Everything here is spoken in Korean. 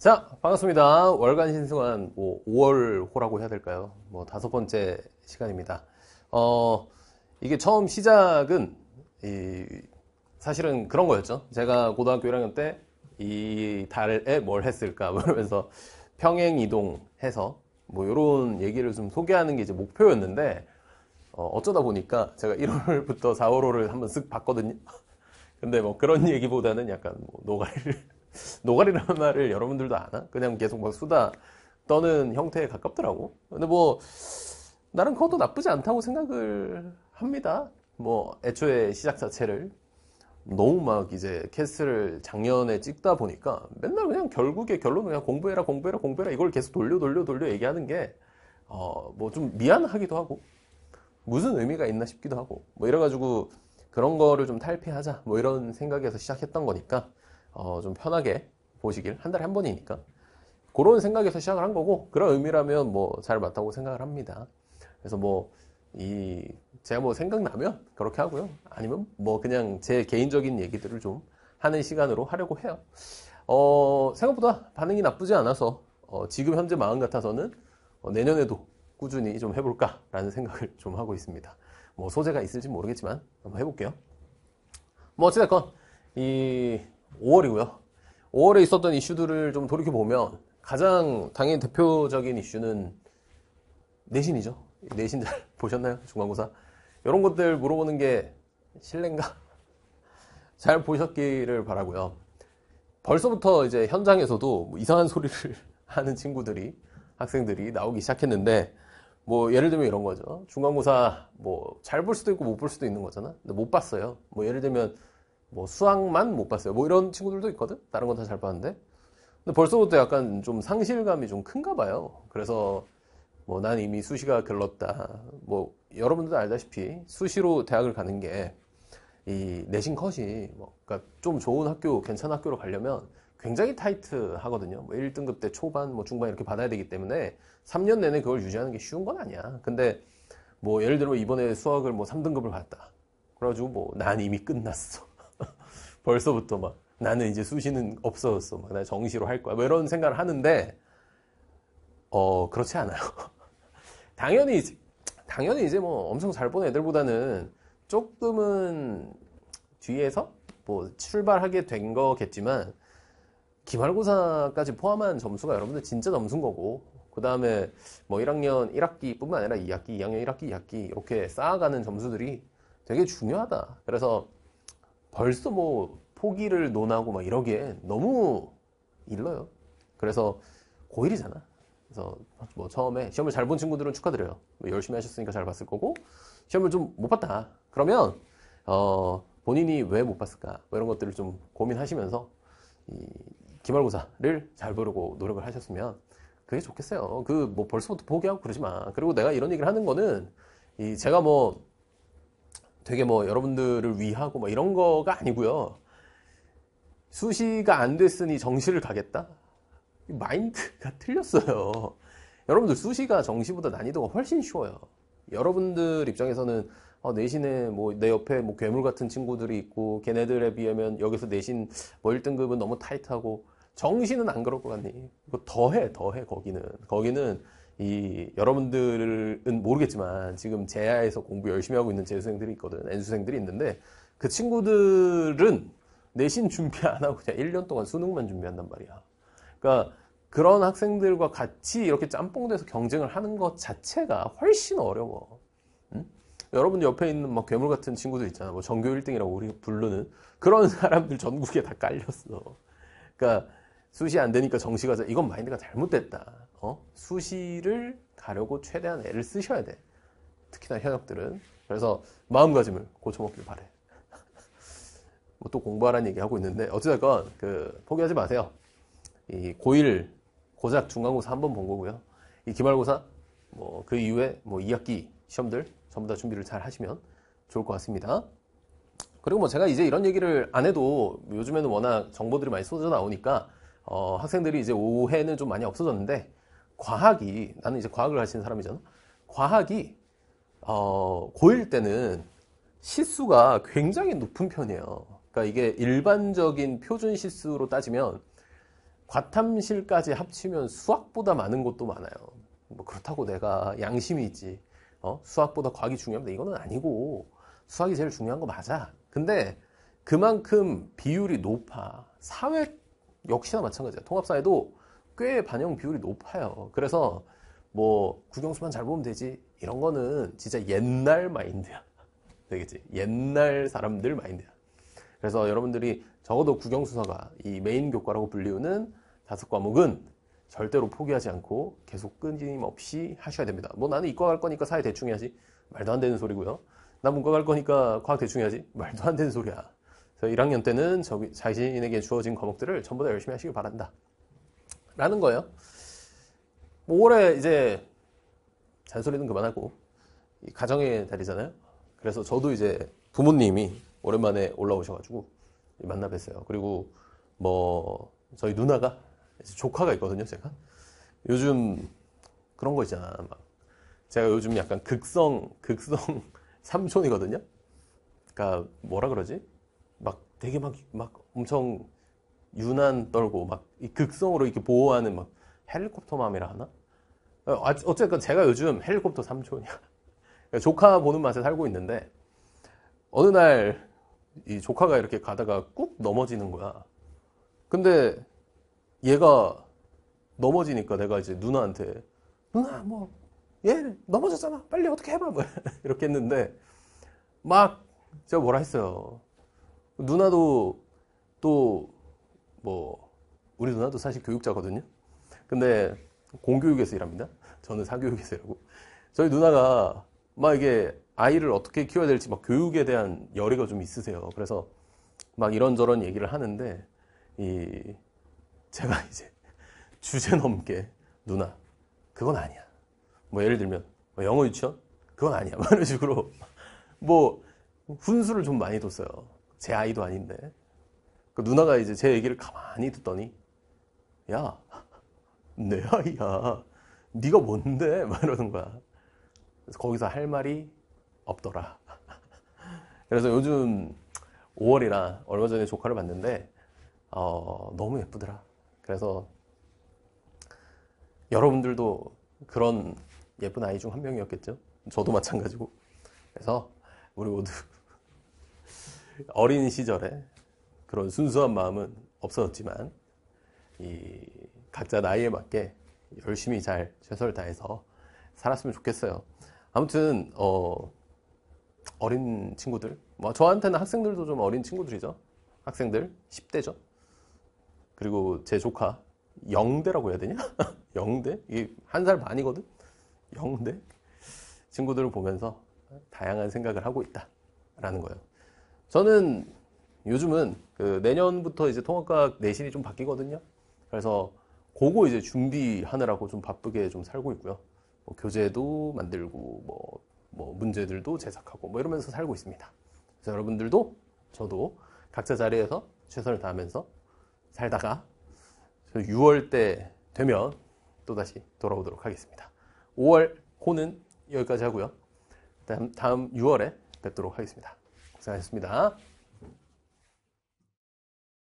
자, 반갑습니다. 월간 신승환 뭐 5월 호라고 해야 될까요? 뭐 다섯 번째 시간입니다. 어, 이게 처음 시작은 이, 사실은 그런 거였죠. 제가 고등학교 1학년 때 이 달에 뭘 했을까 그러면서 뭐 평행 이동해서 뭐 이런 얘기를 좀 소개하는 게 이제 목표였는데 어, 쩌다 보니까 제가 1월부터 4월호를 한번 쓱 봤거든요. 근데 뭐 그런 얘기보다는 약간 뭐 노가리를 노가리라는 말을 여러분들도 아나? 그냥 계속 막 뭐 수다 떠는 형태에 가깝더라고. 근데 뭐, 나는 그것도 나쁘지 않다고 생각을 합니다. 뭐, 애초에 시작 자체를. 너무 막 이제 캐스를 작년에 찍다 보니까 맨날 그냥 결국에 결론은 그냥 공부해라, 공부해라, 공부해라 이걸 계속 돌려, 돌려, 돌려 얘기하는 게, 어, 뭐좀 미안하기도 하고, 무슨 의미가 있나 싶기도 하고, 뭐 이래가지고 그런 거를 좀 탈피하자, 뭐 이런 생각에서 시작했던 거니까, 어, 좀 편하게 보시길 한 달에 한 번이니까 그런 생각에서 시작을 한 거고 그런 의미라면 뭐 잘 맞다고 생각을 합니다. 그래서 뭐 이 제가 뭐 생각나면 그렇게 하고요. 아니면 뭐 그냥 제 개인적인 얘기들을 좀 하는 시간으로 하려고 해요. 어, 생각보다 반응이 나쁘지 않아서 어, 지금 현재 마음 같아서는 어, 내년에도 꾸준히 좀 해볼까라는 생각을 좀 하고 있습니다. 뭐 소재가 있을지 모르겠지만 한번 해볼게요. 뭐 어찌됐건 이 5월이고요. 5월에 있었던 이슈들을 좀 돌이켜보면 가장 당연히 대표적인 이슈는 내신이죠. 내신 잘 보셨나요? 중간고사. 이런 것들 물어보는 게 실례인가? 잘 보셨기를 바라고요. 벌써부터 이제 현장에서도 뭐 이상한 소리를 하는 친구들이 학생들이 나오기 시작했는데 뭐 예를 들면 이런 거죠. 중간고사 뭐 잘 볼 수도 있고 못 볼 수도 있는 거잖아. 근데 못 봤어요. 뭐 예를 들면 뭐 수학만 못 봤어요. 뭐 이런 친구들도 있거든. 다른 건 다 잘 봤는데. 근데 벌써부터 약간 좀 상실감이 좀 큰가 봐요. 그래서 뭐 난 이미 수시가 글렀다. 뭐 여러분들도 알다시피 수시로 대학을 가는 게 이 내신 컷이 뭐 그러니까 좀 좋은 학교, 괜찮은 학교로 가려면 굉장히 타이트하거든요. 뭐 1등급 때 초반, 뭐 중반 이렇게 받아야 되기 때문에 3년 내내 그걸 유지하는 게 쉬운 건 아니야. 근데 뭐 예를 들어 이번에 수학을 뭐 3등급을 받았다. 그래가지고 뭐 난 이미 끝났어. 벌써부터 막 나는 이제 수시는 없어졌어. 막나 정시로 할 거야. 뭐 이런 생각을 하는데 어 그렇지 않아요. 당연히 당연히 이제 뭐 엄청 잘 보는 애들보다는 조금은 뒤에서 뭐 출발하게 된 거겠지만 기말고사까지 포함한 점수가 여러분들 진짜 점수인 거고 그 다음에 뭐 1학년 1학기뿐만 아니라 2학기, 2학년 1학기, 2학기 이렇게 쌓아가는 점수들이 되게 중요하다. 그래서 벌써 뭐 포기를 논하고 막 이러기에 너무 일러요. 그래서 고1이잖아. 그래서 뭐 처음에 시험을 잘 본 친구들은 축하드려요. 뭐 열심히 하셨으니까 잘 봤을 거고 시험을 좀 못 봤다. 그러면 어 본인이 왜 못 봤을까 뭐 이런 것들을 좀 고민하시면서 기말고사를 잘 보려고 노력을 하셨으면 그게 좋겠어요. 그 뭐 벌써부터 포기하고 그러지 마. 그리고 내가 이런 얘기를 하는 거는 제가 뭐 되게 뭐 여러분들을 위하고 뭐 이런 거가 아니고요. 수시가 안 됐으니 정시를 가겠다? 마인드가 틀렸어요. 여러분들 수시가 정시보다 난이도가 훨씬 쉬워요. 여러분들 입장에서는 어, 내신에 뭐 내 옆에 뭐 괴물 같은 친구들이 있고 걔네들에 비하면 여기서 내신 뭐 1등급은 너무 타이트하고 정시는 안 그럴 것 같니? 이 더해 더해 거기는 거기는 이 여러분들은 모르겠지만 지금 제야에서 공부 열심히 하고 있는 재수생들이 있거든. N수생들이 있는데 그 친구들은 내신 준비 안 하고 그냥 1년 동안 수능만 준비한단 말이야. 그러니까 그런 학생들과 같이 이렇게 짬뽕돼서 경쟁을 하는 것 자체가 훨씬 어려워. 응? 여러분 옆에 있는 막 괴물 같은 친구들 있잖아. 뭐 전교 1등이라고 우리 부르는 그런 사람들 전국에 다 깔렸어. 그러니까 수시 안 되니까 정시 가자. 이건 마인드가 잘못됐다. 어? 수시를 가려고 최대한 애를 쓰셔야 돼. 특히나 현역들은. 그래서 마음가짐을 고쳐먹길 바래. 뭐 또 공부하라는 얘기 하고 있는데 어찌됐건 그 포기하지 마세요. 이 고1 고작 중간고사 한 번 본 거고요. 이 기말고사 뭐 그 이후에 뭐 2학기 시험들 전부 다 준비를 잘 하시면 좋을 것 같습니다. 그리고 뭐 제가 이제 이런 얘기를 안 해도 요즘에는 워낙 정보들이 많이 쏟아져 나오니까 어, 학생들이 이제 오해는 좀 많이 없어졌는데 과학이 나는 이제 과학을 하시는 사람이잖아. 과학이 어, 고1 때는 시수가 굉장히 높은 편이에요. 그러니까 이게 일반적인 표준 시수로 따지면 과탐실까지 합치면 수학보다 많은 것도 많아요. 뭐 그렇다고 내가 양심이 있지. 어? 수학보다 과학이 중요합니다. 이거는 아니고 수학이 제일 중요한 거 맞아. 근데 그만큼 비율이 높아. 사회 역시나 마찬가지야. 통합사회도 꽤 반영 비율이 높아요. 그래서 뭐 국영수만 잘 보면 되지 이런 거는 진짜 옛날 마인드야. 되겠지? 옛날 사람들 마인드야. 그래서 여러분들이 적어도 국영수사가 이 메인 교과라고 불리우는 다섯 과목은 절대로 포기하지 않고 계속 끊임없이 하셔야 됩니다. 뭐 나는 이과 갈 거니까 사회 대충 해야지. 말도 안 되는 소리고요. 나 문과 갈 거니까 과학 대충 해야지. 말도 안 되는 소리야. 그래서 1학년 때는 저기 자신에게 주어진 과목들을 전부 다 열심히 하시길 바란다. 라는 거예요. 뭐 올해 이제 잔소리는 그만하고 가정의 달이잖아요. 그래서 저도 이제 부모님이 오랜만에 올라오셔가지고 만나 뵀어요. 그리고 뭐 저희 누나가 조카가 있거든요. 제가 요즘 그런 거 있잖아. 막 제가 요즘 약간 극성 극성 삼촌이거든요. 그러니까 뭐라 그러지? 막 되게 막 막 엄청 유난 떨고 막 극성으로 이렇게 보호하는 막 헬리콥터 맘이라 하나? 어, 아, 어쨌든 제가 요즘 헬리콥터 삼촌이야. 조카 보는 맛에 살고 있는데 어느 날 이 조카가 이렇게 가다가 꾹 넘어지는 거야. 근데 얘가 넘어지니까 내가 이제 누나한테 누나 뭐 얘 넘어졌잖아 빨리 어떻게 해봐 뭐 이렇게 했는데 막 제가 뭐라 했어요 누나도 또뭐 우리 누나도 사실 교육자거든요. 근데 공교육에서 일합니다. 저는 사교육에서 일하고 저희 누나가 막 이게 아이를 어떻게 키워야 될지 막 교육에 대한 열의가 좀 있으세요. 그래서 막 이런저런 얘기를 하는데 이 제가 이제 주제 넘게 누나 그건 아니야. 뭐 예를 들면 뭐 영어 유치원 그건 아니야. 뭐 이런 식으로 뭐 훈수를 좀 많이 뒀어요. 제 아이도 아닌데 그 누나가 이제 제 얘기를 가만히 듣더니 야, 내 아이야. 네가 뭔데? 막 이러는 거야. 그래서 거기서 할 말이 없더라. 그래서 요즘 5월이라 얼마 전에 조카를 봤는데 어, 너무 예쁘더라. 그래서 여러분들도 그런 예쁜 아이 중 한 명이었겠죠. 저도 마찬가지고. 그래서 우리 모두 어린 시절에 그런 순수한 마음은 없어졌지만 이 각자 나이에 맞게 열심히 잘 최선을 다해서 살았으면 좋겠어요. 아무튼 어 어린 친구들, 뭐 저한테는 학생들도 좀 어린 친구들이죠. 학생들 10대죠. 그리고 제 조카 영대라고 해야 되냐? 영대? 이게 한살 반이거든. 영대 친구들을 보면서 다양한 생각을 하고 있다라는 거예요. 저는 요즘은 그 내년부터 이제 통합과학 내신이 좀 바뀌거든요. 그래서 그거 이제 준비하느라고 좀 바쁘게 좀 살고 있고요. 뭐 교재도 만들고 뭐, 뭐 문제들도 제작하고 뭐 이러면서 살고 있습니다. 그래서 여러분들도 저도 각자 자리에서 최선을 다하면서 살다가 6월 그 때 되면 또다시 돌아오도록 하겠습니다. 5월 호는 여기까지 하고요. 다음, 다음 6월에 뵙도록 하겠습니다. 고생하셨습니다.